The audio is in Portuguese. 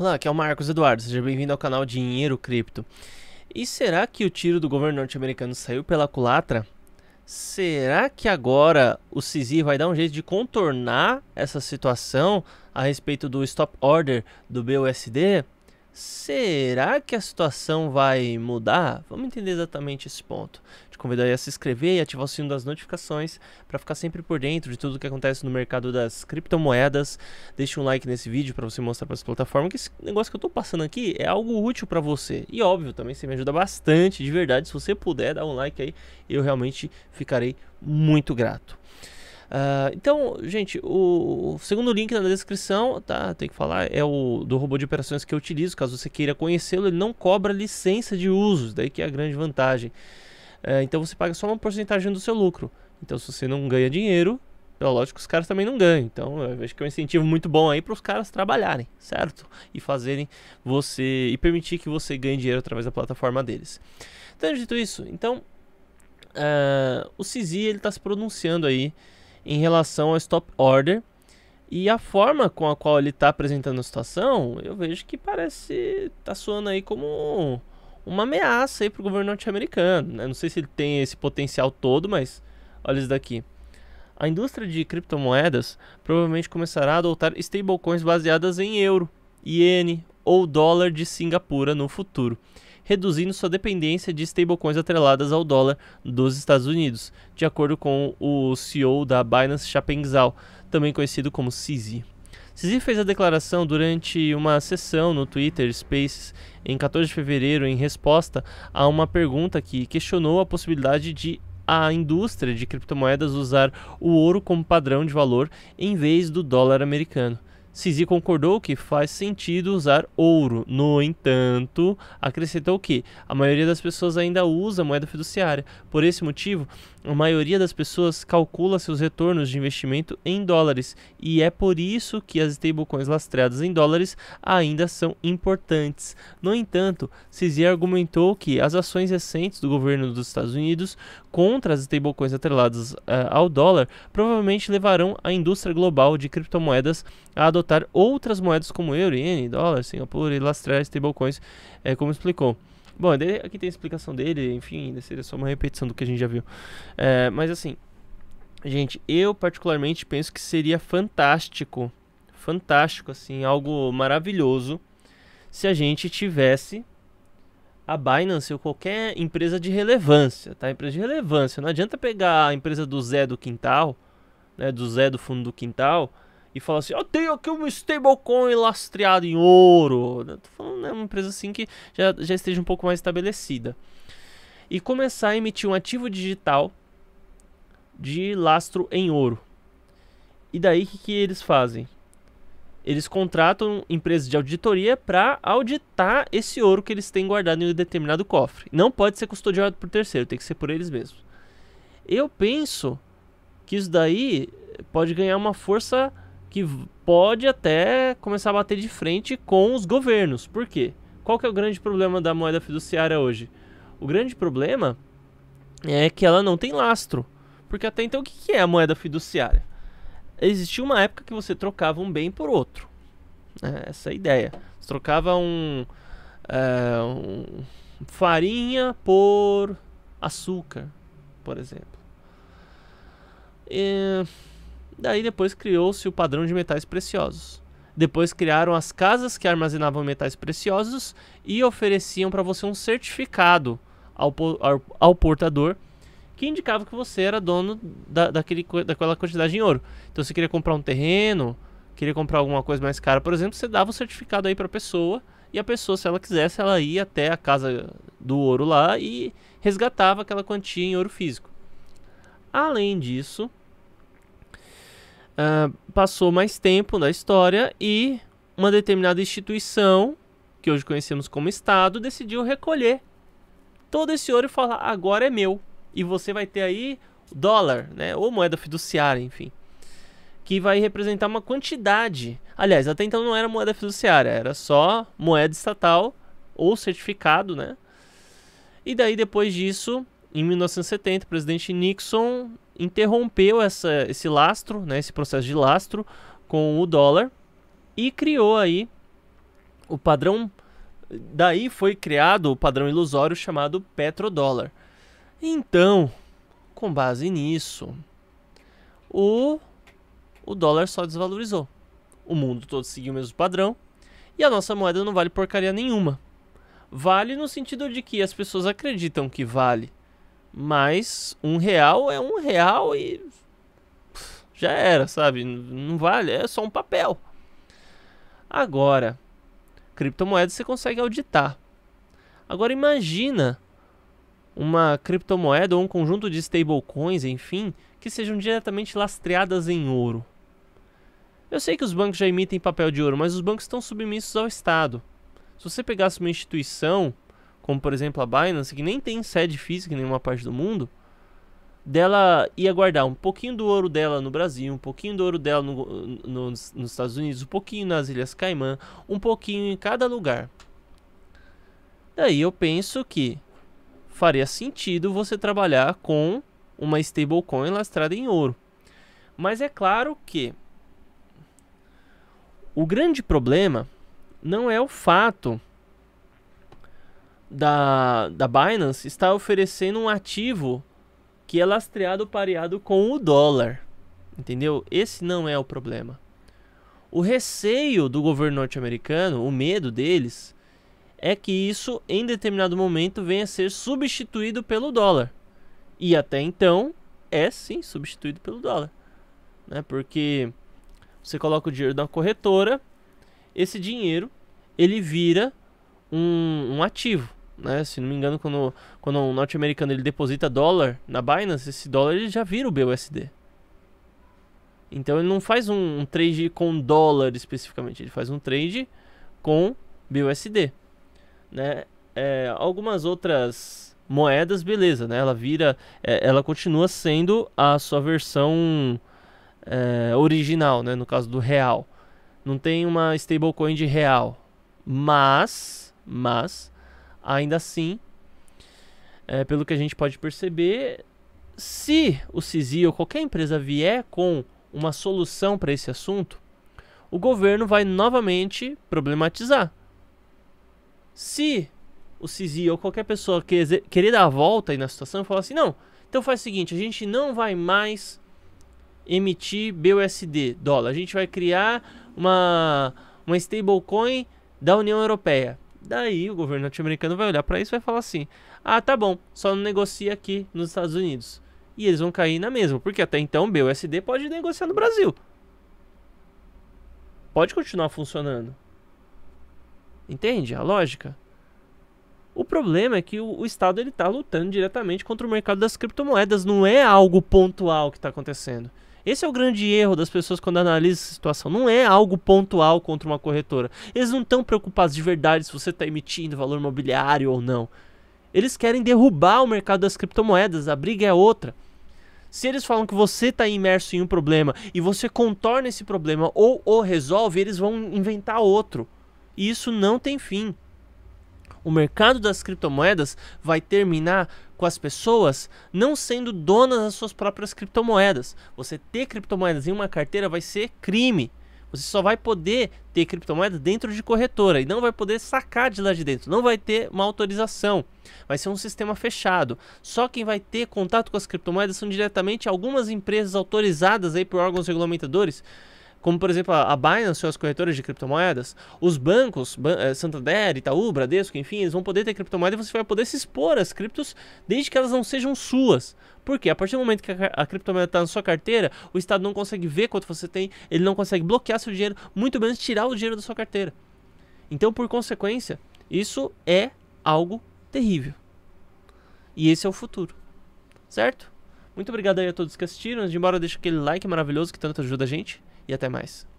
Olá, aqui é o Marcos Eduardo, seja bem-vindo ao canal Dinheiro Cripto. E será que o tiro do governo norte-americano saiu pela culatra? Será que agora o CZ vai dar um jeito de contornar essa situação a respeito do stop order do BUSD? Será que a situação vai mudar? Vamos entender exatamente esse ponto. Te convido a se inscrever e ativar o sino das notificações para ficar sempre por dentro de tudo o que acontece no mercado das criptomoedas. Deixe um like nesse vídeo para você mostrar para as plataformas que esse negócio que eu estou passando aqui é algo útil para você. E óbvio, também você me ajuda bastante, de verdade. Se você puder dar um like aí, eu realmente ficarei muito grato. Uh, então, gente, o, segundo link na descrição, tá? Tem que falar, é o do robô de operações que eu utilizo. Caso você queira conhecê-lo, ele não cobra licença de uso, daí que é a grande vantagem. Uh, então você paga só uma porcentagem do seu lucro. Então, se você não ganha dinheiro, é lógico que os caras também não ganham. Então, eu vejo que é um incentivo muito bom aí para os caras trabalharem, certo? E fazerem você. e permitir que você ganhe dinheiro através da plataforma deles. Então, dito isso, então. Uh, o Cizi ele está se pronunciando aí em relação ao stop order. E a forma com a qual ele está apresentando a situação, eu vejo que parece tá soando aí como uma ameaça aí para o governo norte-americano. Né? Não sei se ele tem esse potencial todo, mas olha isso daqui. A indústria de criptomoedas provavelmente começará a adotar stablecoins baseadas em euro, iene ou dólar de Singapura no futuro reduzindo sua dependência de stablecoins atreladas ao dólar dos Estados Unidos, de acordo com o CEO da Binance Chapeng Zhao, também conhecido como CZ. CZ fez a declaração durante uma sessão no Twitter Spaces em 14 de fevereiro em resposta a uma pergunta que questionou a possibilidade de a indústria de criptomoedas usar o ouro como padrão de valor em vez do dólar americano. Sisi concordou que faz sentido usar ouro. No entanto, acrescentou que a maioria das pessoas ainda usa moeda fiduciária. Por esse motivo, a maioria das pessoas calcula seus retornos de investimento em dólares e é por isso que as stablecoins lastreadas em dólares ainda são importantes. No entanto, Sisi argumentou que as ações recentes do governo dos Estados Unidos contra as stablecoins atreladas uh, ao dólar provavelmente levarão a indústria global de criptomoedas a adotar adotar outras moedas como euro, iene, dólar, Singapura e lastrar stablecoins, é, como explicou. Bom, aqui tem a explicação dele, enfim, ainda seria só uma repetição do que a gente já viu. É, mas assim, gente, eu particularmente penso que seria fantástico, fantástico, assim, algo maravilhoso se a gente tivesse a Binance ou qualquer empresa de relevância, tá? Empresa de relevância. Não adianta pegar a empresa do Zé do Quintal, né? Do Zé do fundo do quintal e fala assim: Eu tenho aqui um stablecoin lastreado em ouro. Eu tô falando né, uma empresa assim que já, já esteja um pouco mais estabelecida. E começar a emitir um ativo digital de lastro em ouro. E daí o que, que eles fazem? Eles contratam empresas de auditoria para auditar esse ouro que eles têm guardado em um determinado cofre. Não pode ser custodiado por terceiro, tem que ser por eles mesmos. Eu penso que isso daí pode ganhar uma força que pode até começar a bater de frente com os governos. Por quê? Qual que é o grande problema da moeda fiduciária hoje? O grande problema é que ela não tem lastro. Porque até então o que é a moeda fiduciária? Existia uma época que você trocava um bem por outro. É essa é a ideia. Você trocava um, é, um farinha por açúcar, por exemplo. E... Daí depois criou-se o padrão de metais preciosos. Depois criaram as casas que armazenavam metais preciosos e ofereciam para você um certificado ao, ao, ao, portador que indicava que você era dono da, daquele, daquela quantidade em ouro. Então, se queria comprar um terreno, queria comprar alguma coisa mais cara, por exemplo, você dava o um certificado aí para a pessoa e a pessoa, se ela quisesse, ela ia até a casa do ouro lá e resgatava aquela quantia em ouro físico. Além disso, ah, passou mais tempo na história e uma determinada instituição, que hoje conhecemos como Estado, decidiu recolher todo esse ouro e falar: agora é meu. E você vai ter aí dólar, né, ou moeda fiduciária, enfim, que vai representar uma quantidade. Aliás, até então não era moeda fiduciária, era só moeda estatal ou certificado, né? E daí depois disso, em 1970, o presidente Nixon interrompeu essa, esse lastro, né, esse processo de lastro com o dólar e criou aí o padrão. Daí foi criado o padrão ilusório chamado petrodólar. Então, com base nisso, o, o dólar só desvalorizou. O mundo todo seguiu o mesmo padrão e a nossa moeda não vale porcaria nenhuma. Vale no sentido de que as pessoas acreditam que vale mas um real é um real e já era, sabe? Não vale, é só um papel. Agora, criptomoeda você consegue auditar. Agora imagina uma criptomoeda ou um conjunto de stablecoins, enfim, que sejam diretamente lastreadas em ouro. Eu sei que os bancos já emitem papel de ouro, mas os bancos estão submissos ao Estado. Se você pegasse uma instituição como por exemplo a Binance, que nem tem sede física em nenhuma parte do mundo, dela ia guardar um pouquinho do ouro dela no Brasil, um pouquinho do ouro dela no, no, nos, nos Estados Unidos, um pouquinho nas Ilhas Caimã, um pouquinho em cada lugar. Daí eu penso que faria sentido você trabalhar com uma stablecoin lastrada em ouro. Mas é claro que o grande problema não é o fato da, da Binance está oferecendo um ativo que é lastreado pareado com o dólar. Entendeu? Esse não é o problema. O receio do governo norte-americano, o medo deles, é que isso em determinado momento venha a ser substituído pelo dólar. E até então é sim substituído pelo dólar. Né? Porque você coloca o dinheiro na corretora, esse dinheiro ele vira um, um ativo né? Se não me engano, quando, quando um norte-americano ele deposita dólar na Binance, esse dólar ele já vira o BUSD. Então ele não faz um, um trade com dólar especificamente, ele faz um trade com BUSD, né? É, algumas outras moedas, beleza, né? Ela vira, é, ela continua sendo a sua versão é, original, né? No caso do real, não tem uma stablecoin de real, mas, mas Ainda assim, é, pelo que a gente pode perceber, se o CISI ou qualquer empresa vier com uma solução para esse assunto, o governo vai novamente problematizar. Se o CISI ou qualquer pessoa que, querer dar a volta aí na situação e falar assim, não, então faz o seguinte, a gente não vai mais emitir BUSD, dólar, a gente vai criar uma, uma stablecoin da União Europeia. Daí o governo norte-americano vai olhar para isso e vai falar assim: ah, tá bom, só não negocia aqui nos Estados Unidos. E eles vão cair na mesma, porque até então BUSD pode negociar no Brasil. Pode continuar funcionando. Entende a lógica? O problema é que o, o Estado ele está lutando diretamente contra o mercado das criptomoedas. Não é algo pontual que está acontecendo. Esse é o grande erro das pessoas quando analisam a situação. Não é algo pontual contra uma corretora. Eles não estão preocupados de verdade se você está emitindo valor imobiliário ou não. Eles querem derrubar o mercado das criptomoedas, a briga é outra. Se eles falam que você está imerso em um problema e você contorna esse problema ou o resolve, eles vão inventar outro. E isso não tem fim. O mercado das criptomoedas vai terminar com as pessoas não sendo donas das suas próprias criptomoedas. Você ter criptomoedas em uma carteira vai ser crime. Você só vai poder ter criptomoedas dentro de corretora e não vai poder sacar de lá de dentro, não vai ter uma autorização. Vai ser um sistema fechado. Só quem vai ter contato com as criptomoedas são diretamente algumas empresas autorizadas aí por órgãos regulamentadores, como por exemplo a Binance ou as corretoras de criptomoedas, os bancos, eh, Santander, Itaú, Bradesco, enfim, eles vão poder ter criptomoeda e você vai poder se expor às criptos desde que elas não sejam suas. Porque a partir do momento que a criptomoeda está na sua carteira, o Estado não consegue ver quanto você tem, ele não consegue bloquear seu dinheiro, muito menos tirar o dinheiro da sua carteira. Então, por consequência, isso é algo terrível. E esse é o futuro. Certo? Muito obrigado aí a todos que assistiram. Antes de embora, deixa aquele like maravilhoso que tanto ajuda a gente e até mais.